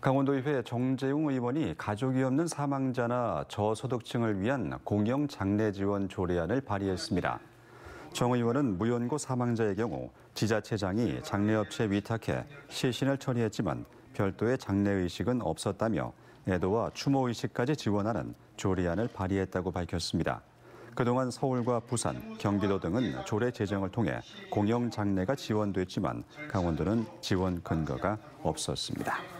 강원도의회 정재웅 의원이 가족이 없는 사망자나 저소득층을 위한 공영 장례 지원 조례안을 발의했습니다. 정 의원은 무연고 사망자의 경우 지자체장이 장례업체에 위탁해 시신을 처리했지만 별도의 장례의식은 없었다며 애도와 추모의식까지 지원하는 조례안을 발의했다고 밝혔습니다. 그동안 서울과 부산, 경기도 등은 조례 제정을 통해 공영 장례가 지원됐지만 강원도는 지원 근거가 없었습니다.